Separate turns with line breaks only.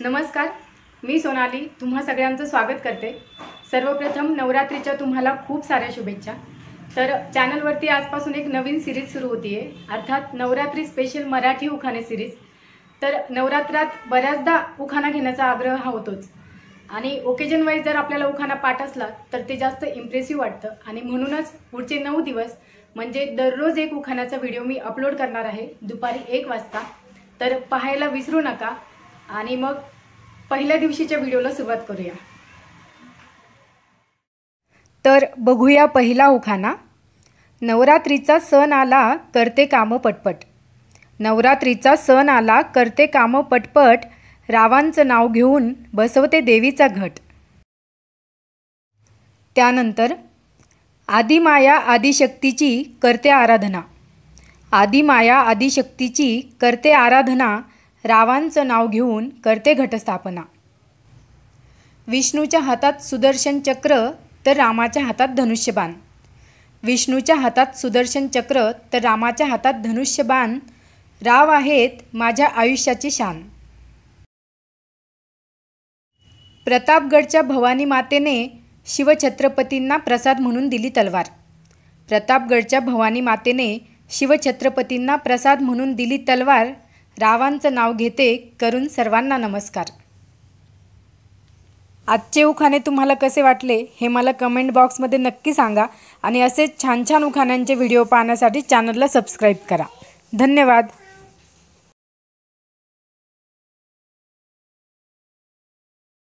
नमस्कार मी सोनाली तुम्हा सगळ्यांचं स्वागत करते सर्वप्रथम नवरात्रीच्या तुम्हाला खूप साऱ्या शुभेच्छा तर चॅनलवरती आजपासून एक नवीन सिरीज सुरू होती आहे अर्थात नवरात्री स्पेशल मराठी उखाणे सिरीज तर नवरात्रात बऱ्याचदा उखाणा घेण्याचा आग्रह हा होतोच आणि ओकेजन वाईज जर आपल्याला उखाणा पाठ असला तर ते जास्त इम्प्रेसिव्ह वाटतं आणि म्हणूनच पुढचे नऊ दिवस म्हणजे दररोज एक उखाण्याचा व्हिडिओ मी अपलोड करणार आहे दुपारी एक वाजता तर पाहायला विसरू नका आणि मग पहिल्या दिवशीच्या व्हिडिओला सुरुवात करूया तर बघूया पहिला उखाना नवरात्रीचा सण आला करते कामं पटपट नवरात्रीचा सण आला करते कामं पटपट रावांचं नाव घेऊन बसवते देवीचा घट त्यानंतर आदिमाया आदिशक्तीची करते आराधना आदिमाया आदिशक्तीची करते आराधना रावांचं नाव घेऊन करते घटस्थापना विष्णूच्या हातात सुदर्शन चक्र तर रामाच्या हातात धनुष्यबाण विष्णूच्या हातात सुदर्शन चक्र तर रामाच्या हातात धनुष्यबाण राव आहेत माझ्या आयुष्याची शान प्रतापगडच्या भवानी मातेने शिवछत्रपतींना प्रसाद म्हणून दिली तलवार प्रतापगडच्या भवानी मातेने शिवछत्रपतींना प्रसाद म्हणून दिली तलवार रावांचं नाव घेते करून सर्वांना नमस्कार आजचे उखाणे तुम्हाला कसे वाटले हे मला कमेंट बॉक्समध्ये नक्की सांगा आणि असेच छान छान उखाण्यांचे व्हिडिओ पाहण्यासाठी चॅनलला सबस्क्राईब करा धन्यवाद